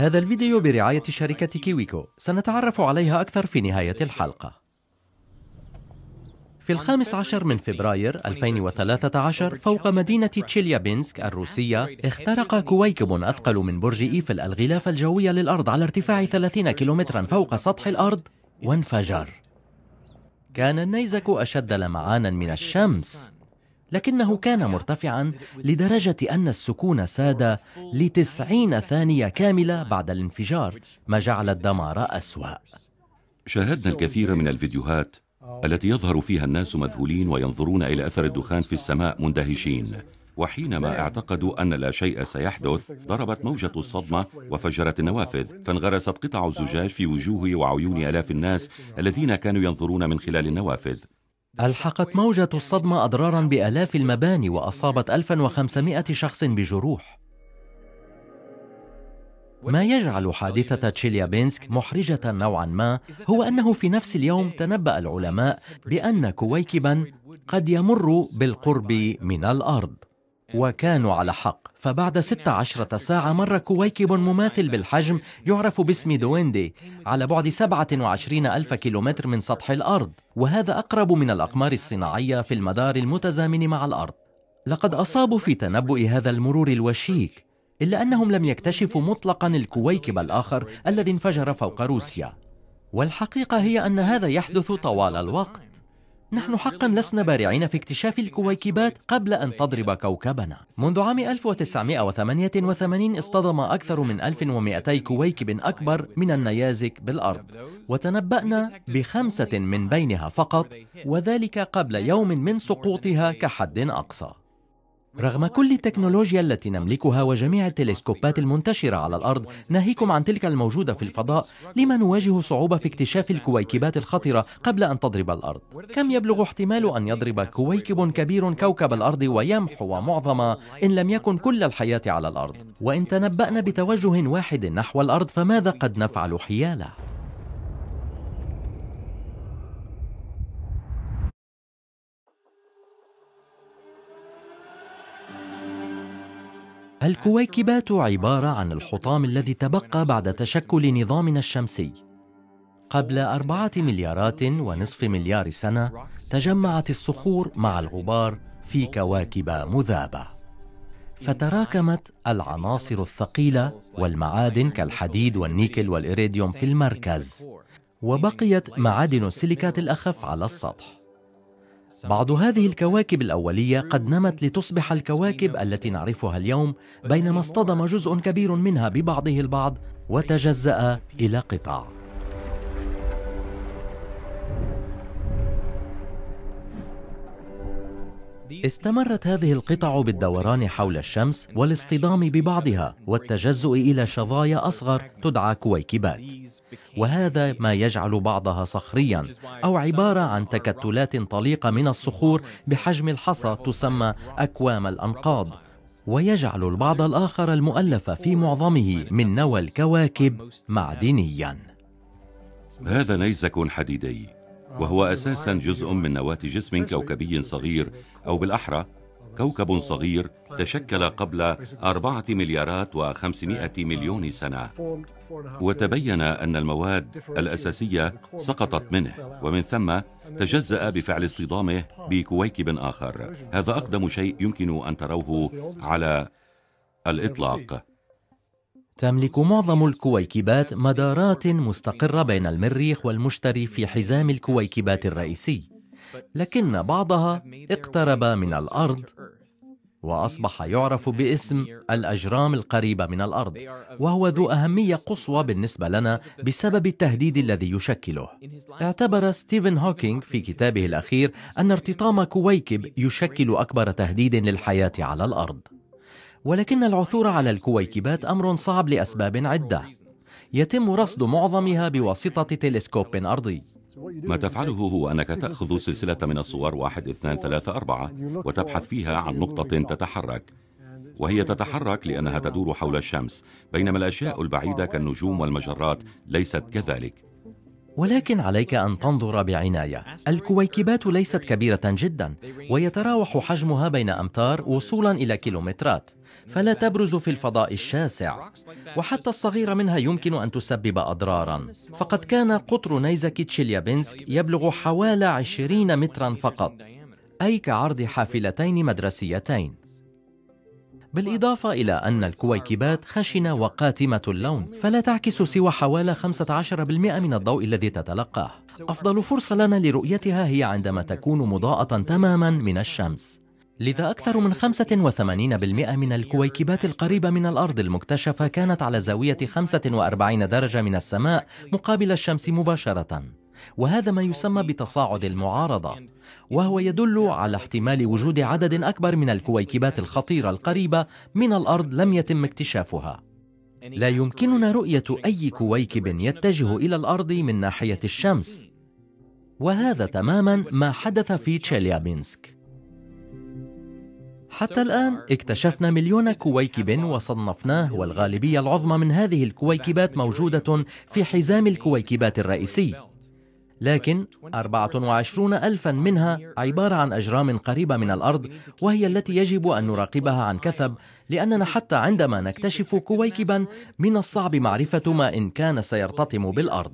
هذا الفيديو برعاية شركة كيويكو سنتعرف عليها أكثر في نهاية الحلقة في الخامس عشر من فبراير 2013 فوق مدينة تشيليابينسك الروسية اخترق كويكب أثقل من برج إيفل الغلاف الجوي للأرض على ارتفاع 30 كيلومترا فوق سطح الأرض وانفجر كان النيزك أشد لمعانا من الشمس لكنه كان مرتفعا لدرجة أن السكون ساد لتسعين ثانية كاملة بعد الانفجار ما جعل الدمار أسوأ شاهدنا الكثير من الفيديوهات التي يظهر فيها الناس مذهولين وينظرون إلى أثر الدخان في السماء مندهشين وحينما اعتقدوا أن لا شيء سيحدث ضربت موجة الصدمة وفجرت النوافذ فانغرست قطع الزجاج في وجوه وعيون آلاف الناس الذين كانوا ينظرون من خلال النوافذ ألحقت موجة الصدمة أضرارا بآلاف المباني وأصابت 1500 شخص بجروح ما يجعل حادثة تشيليابينسك محرجة نوعا ما هو أنه في نفس اليوم تنبأ العلماء بأن كويكبا قد يمر بالقرب من الأرض إيه. وكانوا على حق فبعد 16 ساعة مر كويكب مماثل بالحجم يعرف باسم دويندي على بعد 27 ألف كيلومتر من سطح الأرض وهذا أقرب من الأقمار الصناعية في المدار المتزامن مع الأرض لقد أصابوا في تنبؤ هذا المرور الوشيك إلا أنهم لم يكتشفوا مطلقا الكويكب الآخر الذي انفجر فوق روسيا والحقيقة هي أن هذا يحدث طوال الوقت نحن حقا لسنا بارعين في اكتشاف الكويكبات قبل أن تضرب كوكبنا منذ عام 1988 اصطدم أكثر من 1200 كويكب أكبر من النيازك بالأرض وتنبأنا بخمسة من بينها فقط وذلك قبل يوم من سقوطها كحد أقصى رغم كل التكنولوجيا التي نملكها وجميع التلسكوبات المنتشرة على الأرض ناهيكم عن تلك الموجودة في الفضاء لما نواجه صعوبة في اكتشاف الكويكبات الخطرة قبل أن تضرب الأرض كم يبلغ احتمال أن يضرب كويكب كبير كوكب الأرض ويمحو معظم إن لم يكن كل الحياة على الأرض وإن تنبأنا بتوجه واحد نحو الأرض فماذا قد نفعل حياله الكويكبات عبارة عن الحطام الذي تبقى بعد تشكل نظامنا الشمسي. قبل أربعة مليارات ونصف مليار سنة تجمعت الصخور مع الغبار في كواكب مذابة. فتراكمت العناصر الثقيلة والمعادن كالحديد والنيكل والإيريديوم في المركز، وبقيت معادن السيليكات الأخف على السطح. بعض هذه الكواكب الأولية قد نمت لتصبح الكواكب التي نعرفها اليوم بينما اصطدم جزء كبير منها ببعضه البعض وتجزأ إلى قطع استمرت هذه القطع بالدوران حول الشمس والاصطدام ببعضها والتجزؤ إلى شظايا أصغر تدعى كويكبات وهذا ما يجعل بعضها صخريا أو عبارة عن تكتلات طليقة من الصخور بحجم الحصى تسمى أكوام الأنقاض ويجعل البعض الآخر المؤلف في معظمه من نوى الكواكب معدنيا هذا نيزك حديدي وهو أساسا جزء من نواة جسم كوكبي صغير أو بالأحرى كوكب صغير تشكل قبل أربعة مليارات وخمسمائة مليون سنة وتبين أن المواد الأساسية سقطت منه ومن ثم تجزأ بفعل اصطدامه بكويكب آخر هذا أقدم شيء يمكن أن تروه على الإطلاق تملك معظم الكويكبات مدارات مستقرة بين المريخ والمشتري في حزام الكويكبات الرئيسي، لكن بعضها اقترب من الأرض وأصبح يعرف باسم الأجرام القريبة من الأرض، وهو ذو أهمية قصوى بالنسبة لنا بسبب التهديد الذي يشكله. اعتبر ستيفن هوكينغ في كتابه الأخير أن ارتطام كويكب يشكل أكبر تهديد للحياة على الأرض. ولكن العثور على الكويكبات أمر صعب لأسباب عدة يتم رصد معظمها بواسطة تلسكوب أرضي ما تفعله هو أنك تأخذ سلسلة من الصور واحد اثنان ثلاثة أربعة وتبحث فيها عن نقطة تتحرك وهي تتحرك لأنها تدور حول الشمس بينما الأشياء البعيدة كالنجوم والمجرات ليست كذلك ولكن عليك أن تنظر بعناية الكويكبات ليست كبيرة جدا ويتراوح حجمها بين أمتار وصولا إلى كيلومترات فلا تبرز في الفضاء الشاسع وحتى الصغيرة منها يمكن أن تسبب أضرارا فقد كان قطر نيزك تشيليابينسك يبلغ حوالي 20 مترا فقط أي كعرض حافلتين مدرسيتين بالإضافة إلى أن الكويكبات خشنة وقاتمة اللون فلا تعكس سوى حوالي 15% من الضوء الذي تتلقاه أفضل فرصة لنا لرؤيتها هي عندما تكون مضاءة تماما من الشمس لذا أكثر من 85% من الكويكبات القريبة من الأرض المكتشفة كانت على زاوية 45 درجة من السماء مقابل الشمس مباشرةً وهذا ما يسمى بتصاعد المعارضة وهو يدل على احتمال وجود عدد أكبر من الكويكبات الخطيرة القريبة من الأرض لم يتم اكتشافها لا يمكننا رؤية أي كويكب يتجه إلى الأرض من ناحية الشمس وهذا تماما ما حدث في تشيليابينسك حتى الآن اكتشفنا مليون كويكب وصنفناه والغالبية العظمى من هذه الكويكبات موجودة في حزام الكويكبات الرئيسي لكن 24 ألفا منها عبارة عن أجرام قريبة من الأرض وهي التي يجب أن نراقبها عن كثب لأننا حتى عندما نكتشف كويكبا من الصعب معرفة ما إن كان سيرتطم بالأرض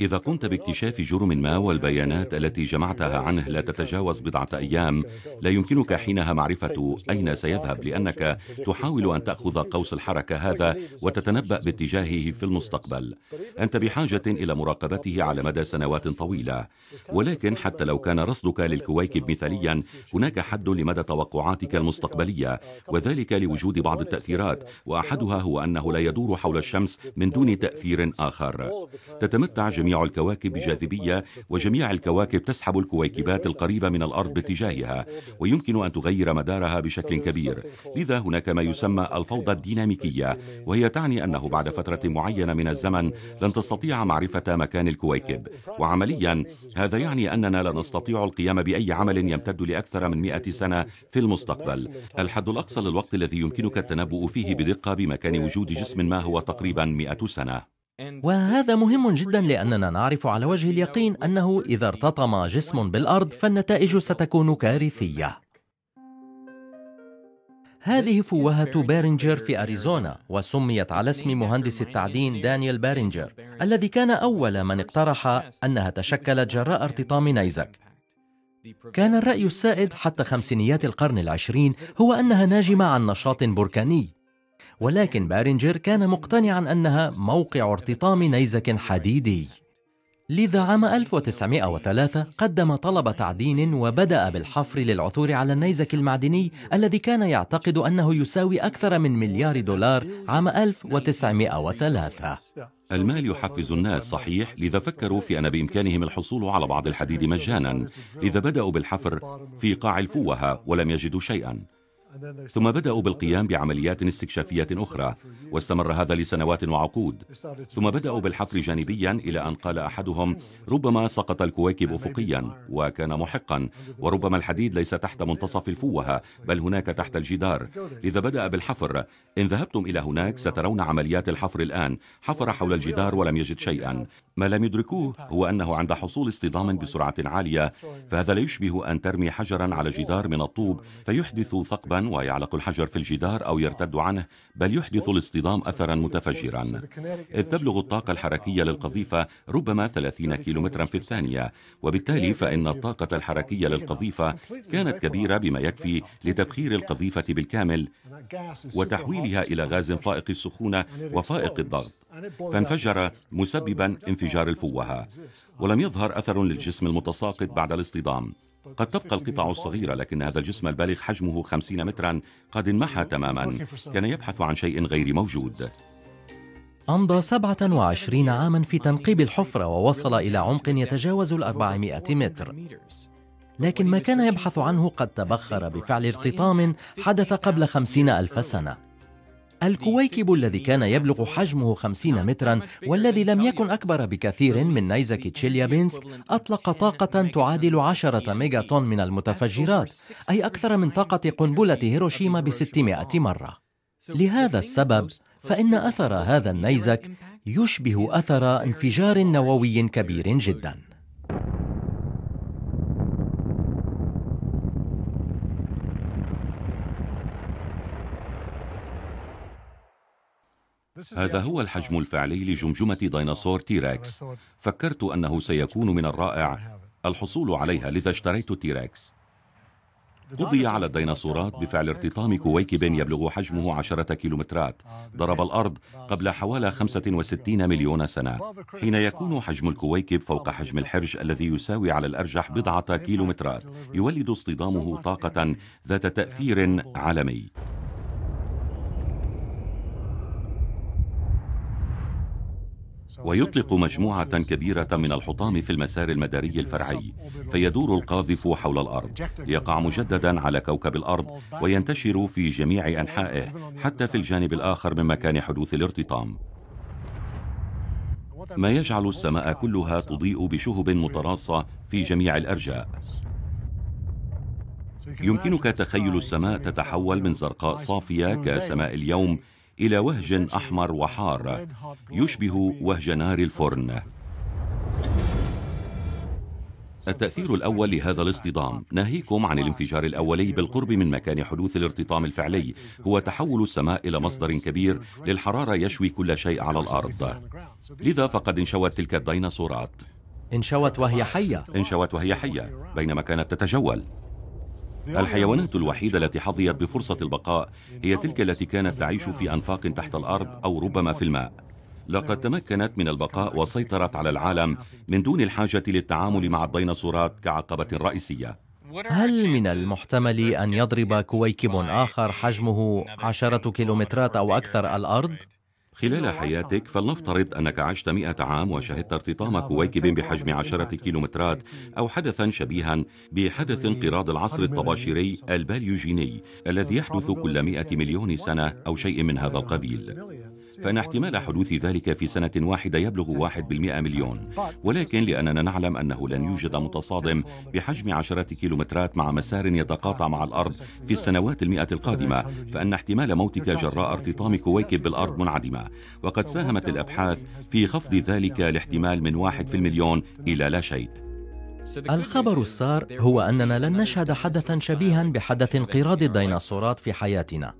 إذا قمت باكتشاف جرم ما والبيانات التي جمعتها عنه لا تتجاوز بضعة أيام لا يمكنك حينها معرفة أين سيذهب لأنك تحاول أن تأخذ قوس الحركة هذا وتتنبأ باتجاهه في المستقبل أنت بحاجة إلى مراقبته على مدى سنوات طويلة ولكن حتى لو كان رصدك للكويكب مثاليا هناك حد لمدى توقعاتك المستقبلية وذلك لوجود بعض التأثيرات وأحدها هو أنه لا يدور حول الشمس من دون تأثير آخر تتمتع جميع الكواكب بجاذبية وجميع الكواكب تسحب الكويكبات القريبة من الأرض باتجاهها ويمكن أن تغير مدارها بشكل كبير لذا هناك ما يسمى الفوضى الديناميكية وهي تعني أنه بعد فترة معينة من الزمن لن تستطيع معرفة مكان الكويكب وعم عمليا هذا يعني أننا لا نستطيع القيام بأي عمل يمتد لأكثر من مئة سنة في المستقبل الحد الأقصى للوقت الذي يمكنك التنبؤ فيه بدقة بمكان وجود جسم ما هو تقريبا مئة سنة وهذا مهم جدا لأننا نعرف على وجه اليقين أنه إذا ارتطم جسم بالأرض فالنتائج ستكون كارثية. هذه فوهة بارينجر في أريزونا وسميت على اسم مهندس التعدين دانيال بارينجر الذي كان أول من اقترح أنها تشكلت جراء ارتطام نيزك كان الرأي السائد حتى خمسينيات القرن العشرين هو أنها ناجمة عن نشاط بركاني ولكن بارنجر كان مقتنعا أنها موقع ارتطام نيزك حديدي لذا عام 1903 قدم طلب تعدين وبدأ بالحفر للعثور على النيزك المعدني الذي كان يعتقد أنه يساوي أكثر من مليار دولار عام 1903 المال يحفز الناس صحيح لذا فكروا في أن بإمكانهم الحصول على بعض الحديد مجانا لذا بدأوا بالحفر في قاع الفوهة ولم يجدوا شيئا ثم بدأوا بالقيام بعمليات استكشافية أخرى واستمر هذا لسنوات وعقود ثم بدأوا بالحفر جانبيا إلى أن قال أحدهم ربما سقط الكواكب أفقيا وكان محقا وربما الحديد ليس تحت منتصف الفوهة بل هناك تحت الجدار لذا بدأ بالحفر إن ذهبتم إلى هناك سترون عمليات الحفر الآن حفر حول الجدار ولم يجد شيئا ما لم يدركوه هو أنه عند حصول اصطدام بسرعة عالية فهذا لا يشبه أن ترمي حجرا على جدار من الطوب فيحدث ثقبا ويعلق الحجر في الجدار أو يرتد عنه بل يحدث الاصطدام أثرا متفجرا إذ تبلغ الطاقة الحركية للقذيفة ربما 30 كيلومترا في الثانية وبالتالي فإن الطاقة الحركية للقذيفة كانت كبيرة بما يكفي لتبخير القذيفة بالكامل وتحويلها إلى غاز فائق السخونة وفائق الضغط فانفجر مسببا انفجار انفجار الفوهة ولم يظهر أثر للجسم المتساقط بعد الاصطدام قد تبقى القطع الصغيرة لكن هذا الجسم البالغ حجمه خمسين مترا قد انمحى تماما كان يبحث عن شيء غير موجود أمضى 27 عاما في تنقيب الحفرة ووصل إلى عمق يتجاوز الأربعمائة متر لكن ما كان يبحث عنه قد تبخر بفعل ارتطام حدث قبل خمسين ألف سنة الكويكب الذي كان يبلغ حجمه 50 مترا والذي لم يكن أكبر بكثير من نيزك تشيليابينسك أطلق طاقة تعادل 10 ميجاتون من المتفجرات أي أكثر من طاقة قنبلة هيروشيما ب 600 مرة لهذا السبب فإن أثر هذا النيزك يشبه أثر انفجار نووي كبير جداً هذا هو الحجم الفعلي لجمجمة ديناصور تيراكس فكرت أنه سيكون من الرائع الحصول عليها لذا اشتريت تيراكس قضي على الديناصورات بفعل ارتطام كويكب يبلغ حجمه عشرة كيلومترات uh, ضرب الأرض قبل حوالي 65 مليون سنة حين يكون حجم الكويكب فوق حجم الحرج الذي يساوي على الأرجح uh, بضعة كيلومترات يولد اصطدامه طاقة ذات تأثير عالمي ويطلق مجموعة كبيرة من الحطام في المسار المداري الفرعي فيدور القاذف حول الأرض ليقع مجددا على كوكب الأرض وينتشر في جميع أنحائه حتى في الجانب الآخر من مكان حدوث الارتطام ما يجعل السماء كلها تضيء بشهب متراصة في جميع الأرجاء يمكنك تخيل السماء تتحول من زرقاء صافية كسماء اليوم إلى وهج أحمر وحار يشبه وهج نار الفرن التأثير الأول لهذا الاصطدام ناهيكم عن الانفجار الأولي بالقرب من مكان حدوث الارتطام الفعلي هو تحول السماء إلى مصدر كبير للحرارة يشوي كل شيء على الأرض لذا فقد انشوت تلك الديناصورات انشوت وهي حية انشوت وهي حية بينما كانت تتجول الحيوانات الوحيدة التي حظيت بفرصة البقاء هي تلك التي كانت تعيش في أنفاق تحت الأرض أو ربما في الماء لقد تمكنت من البقاء وسيطرت على العالم من دون الحاجة للتعامل مع الديناصورات كعقبة رئيسية هل من المحتمل أن يضرب كويكب آخر حجمه عشرة كيلومترات أو أكثر الأرض؟ خلال حياتك فلنفترض أنك عشت مئة عام وشهدت ارتطام كويكب بحجم عشرة كيلومترات أو حدثا شبيها بحدث انقراض العصر الطباشيري الباليوجيني الذي يحدث كل مئة مليون سنة أو شيء من هذا القبيل فإن احتمال حدوث ذلك في سنة واحدة يبلغ واحد بالمئة مليون ولكن لأننا نعلم أنه لن يوجد متصادم بحجم عشرات كيلومترات مع مسار يتقاطع مع الأرض في السنوات المئة القادمة فإن احتمال موتك جراء ارتطام كويكب بالأرض منعدمة وقد ساهمت الأبحاث في خفض ذلك الاحتمال من واحد في المليون إلى لا شيء الخبر السار هو أننا لن نشهد حدثا شبيها بحدث انقراض الديناصورات في حياتنا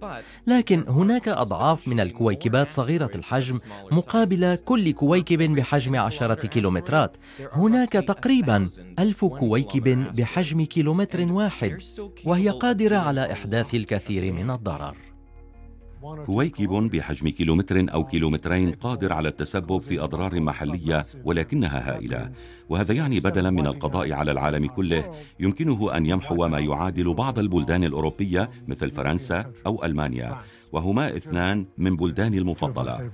لكن هناك أضعاف من الكويكبات صغيرة الحجم مقابل كل كويكب بحجم عشرة كيلومترات هناك تقريبا ألف كويكب بحجم كيلومتر واحد وهي قادرة على إحداث الكثير من الضرر كويكب بحجم كيلومتر أو كيلومترين قادر على التسبب في أضرار محلية ولكنها هائلة وهذا يعني بدلا من القضاء على العالم كله يمكنه أن يمحو ما يعادل بعض البلدان الأوروبية مثل فرنسا أو ألمانيا وهما اثنان من بلداني المفضلة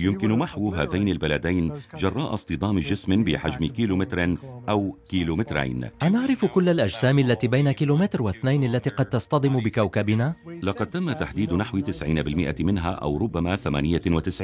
يمكن محو هذين البلدين جراء اصطدام جسم بحجم كيلومتر أو كيلومترين أنا أعرف كل الأجسام التي بين كيلومتر واثنين التي قد تصطدم بكوكبنا لقد تم تحديد نحو 90% منها أو ربما 98%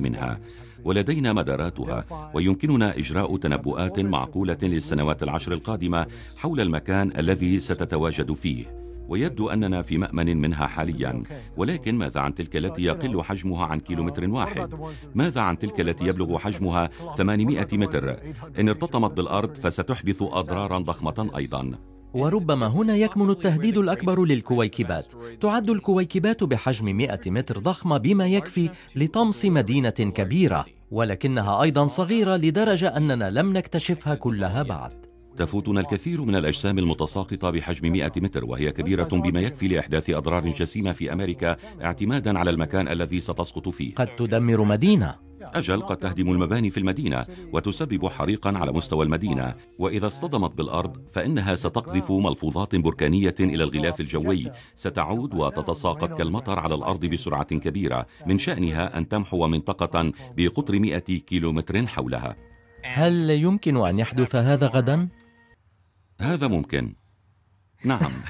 منها ولدينا مداراتها ويمكننا إجراء تنبؤات معقولة للسنوات العشر القادمة حول المكان الذي ستتواجد فيه ويبدو أننا في مأمن منها حاليا ولكن ماذا عن تلك التي uh, يقل حجمها عن uh, كيلومتر واحد ماذا عن تلك التي يبلغ حجمها 800 متر إن ارتطمت بالأرض فستحدث أضرارا ضخمة أيضا وربما هنا يكمن التهديد الأكبر للكويكبات تعد الكويكبات بحجم 100 متر ضخمة بما يكفي لطمس مدينة كبيرة ولكنها أيضا صغيرة لدرجة أننا لم نكتشفها كلها بعد تفوتنا الكثير من الأجسام المتساقطة بحجم 100 متر وهي كبيرة بما يكفي لإحداث أضرار جسيمة في أمريكا اعتمادا على المكان الذي ستسقط فيه قد تدمر مدينة أجل قد تهدم المباني في المدينة وتسبب حريقا على مستوى المدينة وإذا اصطدمت بالأرض فإنها ستقذف ملفوظات بركانية إلى الغلاف الجوي ستعود وتتساقط كالمطر على الأرض بسرعة كبيرة من شأنها أن تمحو منطقة بقطر 100 كيلومتر حولها هل يمكن أن يحدث هذا غدا؟ هذا ممكن نعم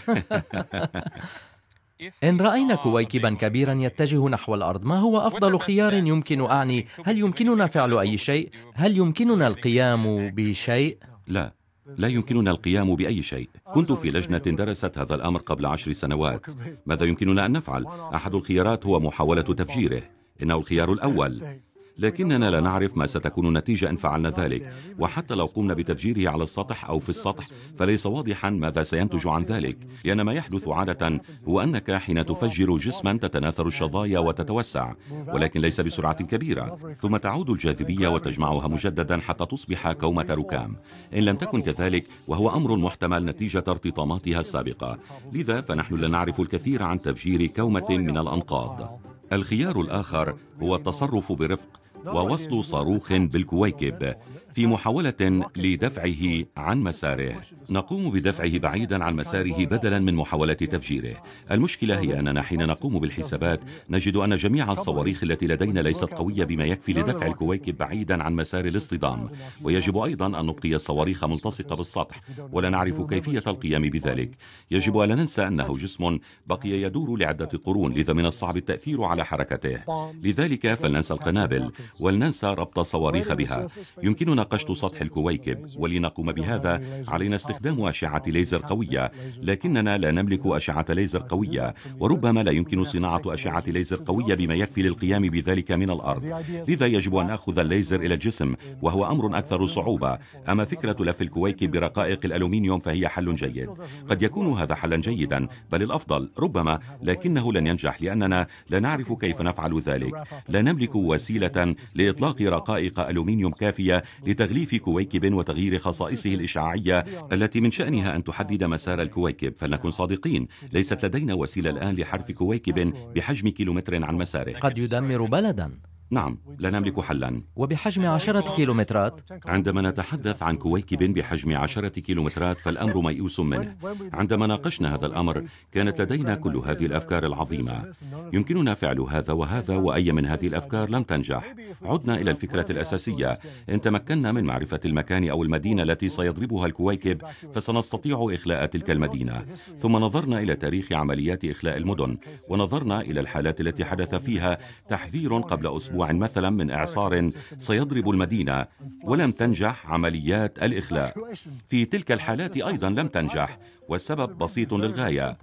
إن رأينا كويكبا كبيرا يتجه نحو الأرض ما هو أفضل خيار يمكن أعني هل يمكننا فعل أي شيء؟ هل يمكننا القيام بشيء؟ لا لا يمكننا القيام بأي شيء كنت في لجنة درست هذا الأمر قبل عشر سنوات ماذا يمكننا أن نفعل؟ أحد الخيارات هو محاولة تفجيره إنه الخيار الأول لكننا لا نعرف ما ستكون النتيجة إن فعلنا ذلك وحتى لو قمنا بتفجيره على السطح أو في السطح فليس واضحا ماذا سينتج عن ذلك لأن يعني ما يحدث عادة هو أنك حين تفجر جسما تتناثر الشظايا وتتوسع ولكن ليس بسرعة كبيرة ثم تعود الجاذبية وتجمعها مجددا حتى تصبح كومة ركام إن لم تكن كذلك وهو أمر محتمل نتيجة ارتطاماتها السابقة لذا فنحن لا نعرف الكثير عن تفجير كومة من الأنقاض الخيار الآخر هو التصرف برفق ووصل صاروخ بالكويكب في محاولة لدفعه عن مساره نقوم بدفعه بعيدا عن مساره بدلا من محاولة تفجيره المشكلة هي أننا حين نقوم بالحسابات نجد أن جميع الصواريخ التي لدينا ليست قوية بما يكفي لدفع الكويكب بعيدا عن مسار الاصطدام ويجب أيضا أن نبقي الصواريخ ملتصقة بالسطح ولا نعرف كيفية القيام بذلك يجب ألا ننسى أنه جسم بقي يدور لعدة قرون لذا من الصعب التأثير على حركته لذلك فلننسى القنابل ولننسى ربط الصواريخ بها يمكننا ناقشت سطح الكويكب ولنقوم بهذا علينا استخدام أشعة ليزر قوية لكننا لا نملك أشعة ليزر قوية وربما لا يمكن صناعة أشعة ليزر قوية بما يكفي للقيام بذلك من الأرض لذا يجب أن أخذ الليزر إلى الجسم وهو أمر أكثر صعوبة أما فكرة لف الكويكب برقائق الألومنيوم فهي حل جيد قد يكون هذا حلا جيدا بل الأفضل ربما لكنه لن ينجح لأننا لا نعرف كيف نفعل ذلك لا نملك وسيلة لإطلاق رقائق ألومنيوم كافية لتغليف كويكب وتغيير خصائصه الإشعاعية التي من شأنها أن تحدد مسار الكويكب فلنكن صادقين ليست لدينا وسيلة الآن لحرف كويكب بحجم كيلومتر عن مساره قد يدمر بلدا نعم لا نملك حلا وبحجم عشرة كيلومترات عندما نتحدث عن كويكب بحجم عشرة كيلومترات فالأمر ميؤوس منه عندما ناقشنا هذا الأمر كانت لدينا كل هذه الأفكار العظيمة يمكننا فعل هذا وهذا وأي من هذه الأفكار لم تنجح عدنا إلى الفكرة الأساسية إن تمكنا من معرفة المكان أو المدينة التي سيضربها الكويكب فسنستطيع إخلاء تلك المدينة ثم نظرنا إلى تاريخ عمليات إخلاء المدن ونظرنا إلى الحالات التي حدث فيها تحذير قبل أسبوع مأوى مثلا من إعصار سيضرب المدينة ولم تنجح عمليات الإخلاء في تلك الحالات أيضا لم تنجح والسبب بسيط للغاية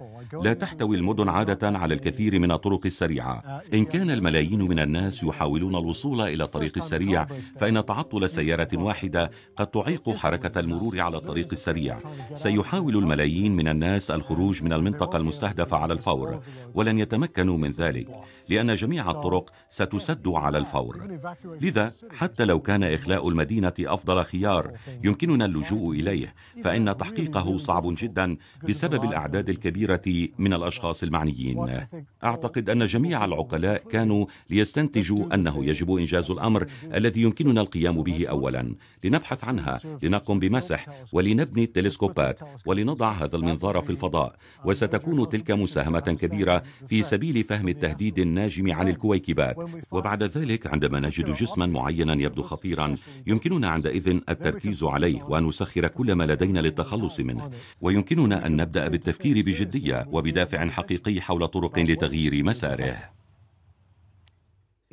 لا تحتوي المدن عادة على الكثير من الطرق السريعة إن كان الملايين من الناس يحاولون الوصول إلى الطريق السريع فإن تعطل سيارة واحدة قد تعيق حركة المرور على الطريق السريع سيحاول الملايين من الناس الخروج من المنطقة المستهدفة على الفور ولن يتمكنوا من ذلك لأن جميع الطرق ستسد على الفور لذا حتى لو كان إخلاء المدينة أفضل خيار يمكننا اللجوء إليه فإن تحقيقه صعب جدا بسبب الأعداد الكبيرة من الأشخاص المعنيين أعتقد أن جميع العقلاء كانوا ليستنتجوا أنه يجب إنجاز الأمر الذي يمكننا القيام به أولا لنبحث عنها لنقم بمسح ولنبني التلسكوبات ولنضع هذا المنظار في الفضاء وستكون تلك مساهمة كبيرة في سبيل فهم التهديد الناجم عن الكويكبات وبعد ذلك عندما نجد جسما معينا يبدو خطيرا يمكننا عندئذ التركيز عليه وأن نسخر كل ما لدينا للتخلص منه ويمكننا يجبنا أن نبدأ بالتفكير بجدية وبدافع حقيقي حول طرق لتغيير مساره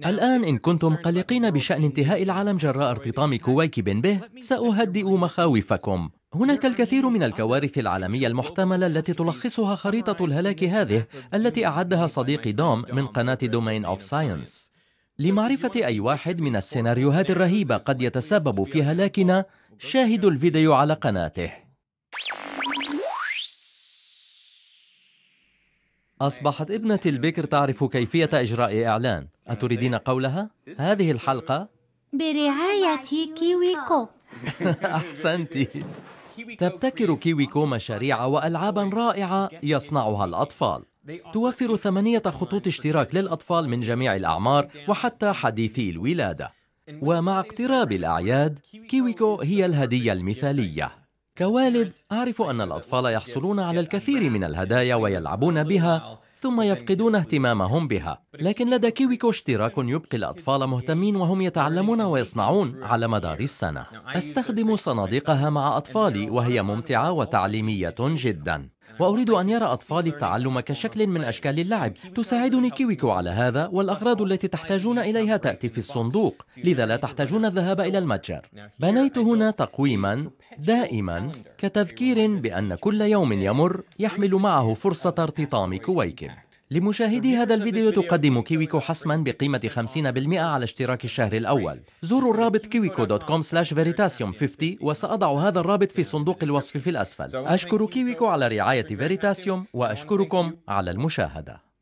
الآن إن كنتم قلقين بشأن انتهاء العالم جراء ارتطام كويكب به سأهدئ مخاوفكم هناك الكثير من الكوارث العالمية المحتملة التي تلخصها خريطة الهلاك هذه التي أعدها صديقي دوم من قناة دومين أوف ساينس لمعرفة أي واحد من السيناريوهات الرهيبة قد يتسبب في هلاكنا شاهدوا الفيديو على قناته أصبحت ابنتي البكر تعرف كيفية إجراء إعلان أتريدين قولها؟ هذه الحلقة برعاية كيويكو أحسنت تبتكر كيويكو مشاريع وألعابا رائعة يصنعها الأطفال توفر ثمانية خطوط اشتراك للأطفال من جميع الأعمار وحتى حديثي الولادة ومع اقتراب الأعياد كيويكو هي الهدية المثالية كوالد أعرف أن الأطفال يحصلون على الكثير من الهدايا ويلعبون بها ثم يفقدون اهتمامهم بها لكن لدى كيويكو اشتراك يبقي الأطفال مهتمين وهم يتعلمون ويصنعون على مدار السنة أستخدم صناديقها مع أطفالي وهي ممتعة وتعليمية جداً وأريد أن يرى أطفالي التعلم كشكل من أشكال اللعب تساعدني كيويكو على هذا والأغراض التي تحتاجون إليها تأتي في الصندوق لذا لا تحتاجون الذهاب إلى المتجر بنيت هنا تقويما دائما كتذكير بأن كل يوم يمر يحمل معه فرصة ارتطام كويكب لمشاهدي هذا الفيديو تقدم كيويكو حصما بقيمة 50% على اشتراك الشهر الأول زوروا الرابط كيويكو دوت كوم سلاش فيريتاسيوم 50 وسأضع هذا الرابط في صندوق الوصف في الأسفل أشكر كيويكو على رعاية فيريتاسيوم وأشكركم على المشاهدة